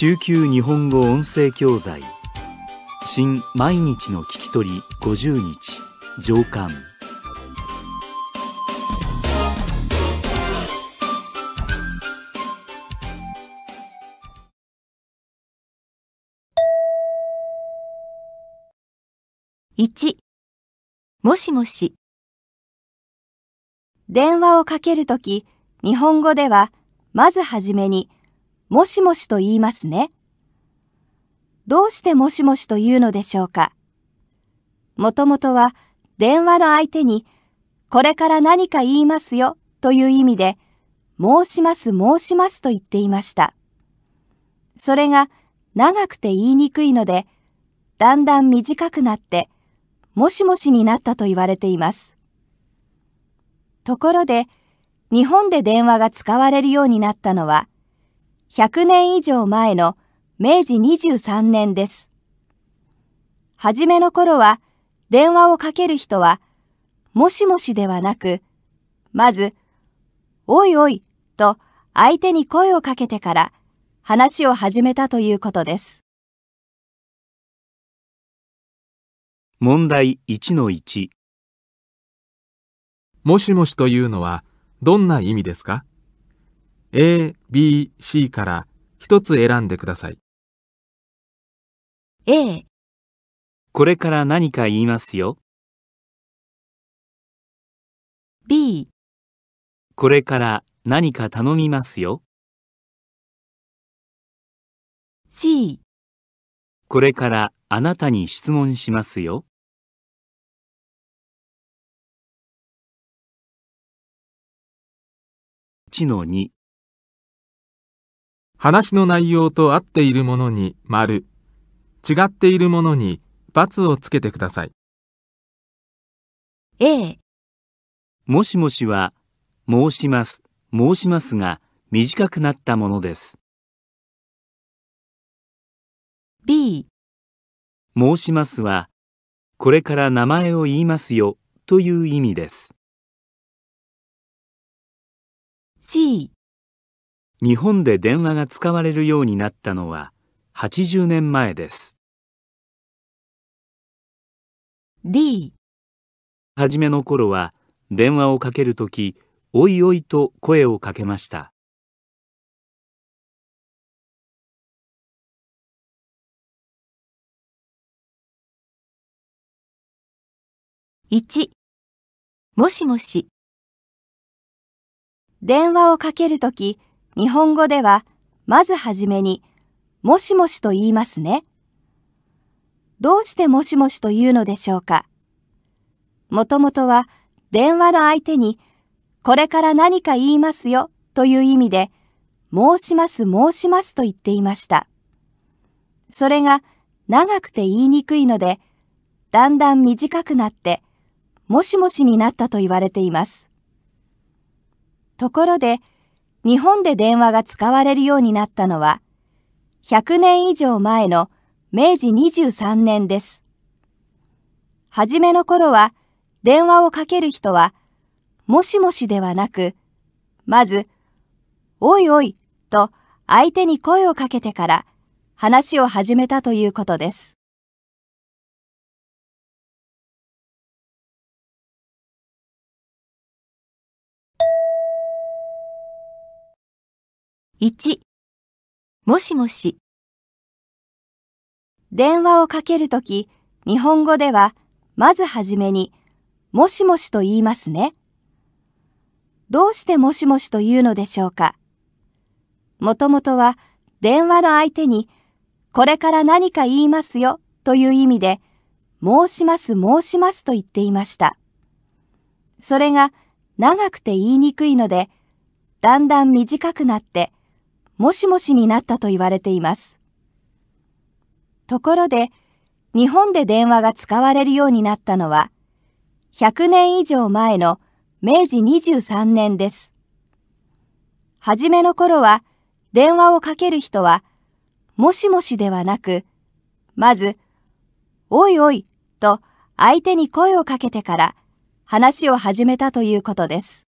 中級日本語音声教材新毎日の聞き取り50日上巻1もしもし電話をかけるとき日本語ではまずはじめに「もしもしと言いますね。どうしてもしもしと言うのでしょうか。もともとは電話の相手に、これから何か言いますよという意味で、申します申しますと言っていました。それが長くて言いにくいので、だんだん短くなって、もしもしになったと言われています。ところで、日本で電話が使われるようになったのは、100年以上前の明治23年です。初めの頃は電話をかける人はもしもしではなく、まず、おいおいと相手に声をかけてから話を始めたということです。問題1-1もしもしというのはどんな意味ですか A、B、C から一つ選んでください。A、これから何か言いますよ。B、これから何か頼みますよ。C、これからあなたに質問しますよ。1の2話の内容と合っているものに丸、違っているものに×をつけてください。A、もしもしは、申します、申しますが、短くなったものです。B、申しますは、これから名前を言いますよという意味です。C 日本で電話が使われるようになったのは80年前です D 初めの頃は電話をかけるときおいおいと声をかけました1もしもし電話をかけるとき日本語ではまずはじめにもしもしと言いますね。どうしてもしもしというのでしょうか。もともとは電話の相手にこれから何か言いますよという意味で申します申しますと言っていました。それが長くて言いにくいのでだんだん短くなってもしもしになったと言われています。ところで、日本で電話が使われるようになったのは、100年以上前の明治23年です。はじめの頃は、電話をかける人は、もしもしではなく、まず、おいおいと相手に声をかけてから話を始めたということです。1もしもし電話をかけるとき日本語ではまずはじめにもしもしと言いますねどうしてもしもしというのでしょうかもともとは電話の相手にこれから何か言いますよという意味で申します申しますと言っていましたそれが長くて言いにくいのでだんだん短くなってもしもしになったと言われています。ところで、日本で電話が使われるようになったのは、100年以上前の明治23年です。はじめの頃は、電話をかける人は、もしもしではなく、まず、おいおいと相手に声をかけてから話を始めたということです。